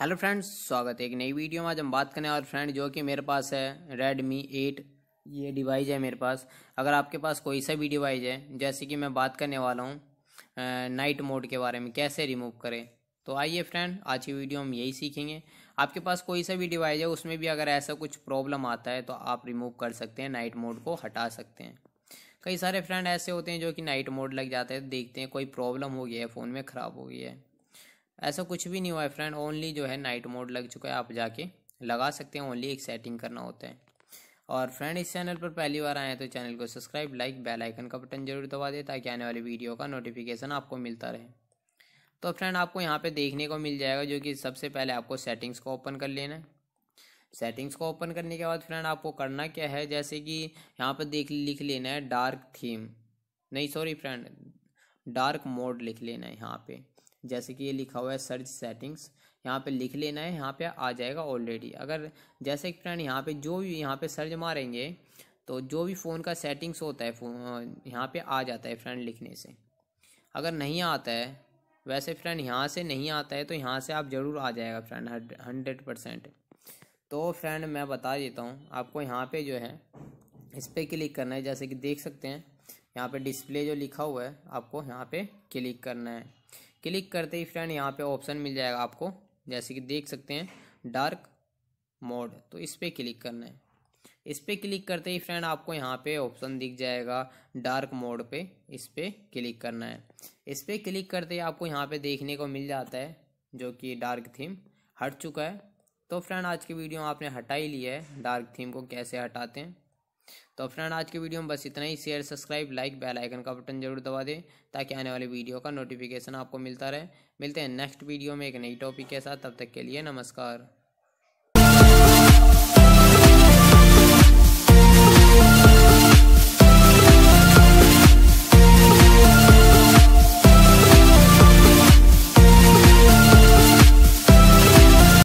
hello friends स्वागत है एक नई वीडियो में आज हम बात करने और फ्रेंड जो कि मेरे पास है रेडमी एट ये डिवाइस है मेरे पास अगर आपके पास कोई सा भी डिवाइस है जैसे कि मैं बात करने वाला हूँ नाइट मोड के बारे में कैसे रिमूव करें तो आइए फ्रेंड आज की वीडियो हम यही सीखेंगे आपके पास कोई सा भी डिवाइस है उसमें भी अगर ऐसा कुछ प्रॉब्लम आता है तो आप रिमूव कर सकते हैं नाइट मोड को हटा सकते हैं कई सारे फ्रेंड ऐसे होते हैं जो कि नाइट मोड लग जाते हैं देखते हैं कोई प्रॉब्लम हो गया है फ़ोन में ख़राब हो गया है ऐसा कुछ भी नहीं हुआ है फ्रेंड ओनली जो है नाइट मोड लग चुका है आप जाके लगा सकते हैं ओनली एक सेटिंग करना होता है और फ्रेंड इस चैनल पर पहली बार आए हैं तो चैनल को सब्सक्राइब लाइक बेल आइकन का बटन जरूर दबा दें ताकि आने वाली वीडियो का नोटिफिकेशन आपको मिलता रहे तो फ्रेंड आपको यहाँ पे देखने को मिल जाएगा जो कि सबसे पहले आपको सेटिंग्स को ओपन कर लेना है सेटिंग्स को ओपन करने के बाद फ्रेंड आपको करना क्या है जैसे कि यहाँ पर देख लिख लेना है डार्क थीम नहीं सॉरी फ्रेंड डार्क मोड लिख लेना है यहाँ पर जैसे कि ये लिखा हुआ है सर्च सेटिंग्स यहाँ पे लिख लेना है यहाँ पे आ जाएगा ऑलरेडी अगर जैसे कि फ्रेंड यहाँ पे जो भी यहाँ पे सर्च मारेंगे तो जो भी फ़ोन का सेटिंग्स होता है फोन यहाँ पर आ जाता है फ्रेंड लिखने से अगर नहीं आता है वैसे फ्रेंड यहाँ से नहीं आता है तो यहाँ से आप ज़रूर आ जाएगा फ्रेंड हंड्रेड परसेंट तो फ्रेंड मैं बता देता हूँ आपको यहाँ पे जो है इस पर क्लिक करना है जैसे कि देख सकते हैं यहाँ पे डिस्प्ले जो लिखा हुआ है आपको यहाँ पे क्लिक करना है क्लिक करते ही फ्रेंड यहाँ पे ऑप्शन मिल जाएगा आपको जैसे कि देख सकते हैं डार्क मोड तो इस पर क्लिक करना है इस पर क्लिक करते ही फ्रेंड आपको यहाँ पे ऑप्शन दिख जाएगा डार्क मोड पे इस पर क्लिक करना है इस पर क्लिक करते ही आपको यहाँ पे देखने को मिल जाता है जो कि डार्क थीम हट चुका है तो फ्रेंड आज की वीडियो आपने हटा ही लिया है डार्क थीम को कैसे हटाते हैं तो फ्रेंड आज के वीडियो में बस इतना ही share subscribe like bell icon का बटन जरूर दबा दें ताकि आने वाले वीडियो का नोटिफिकेशन आपको मिलता रहे मिलते हैं नेक्स्ट वीडियो में एक नई टॉपिक के साथ तब तक के लिए नमस्कार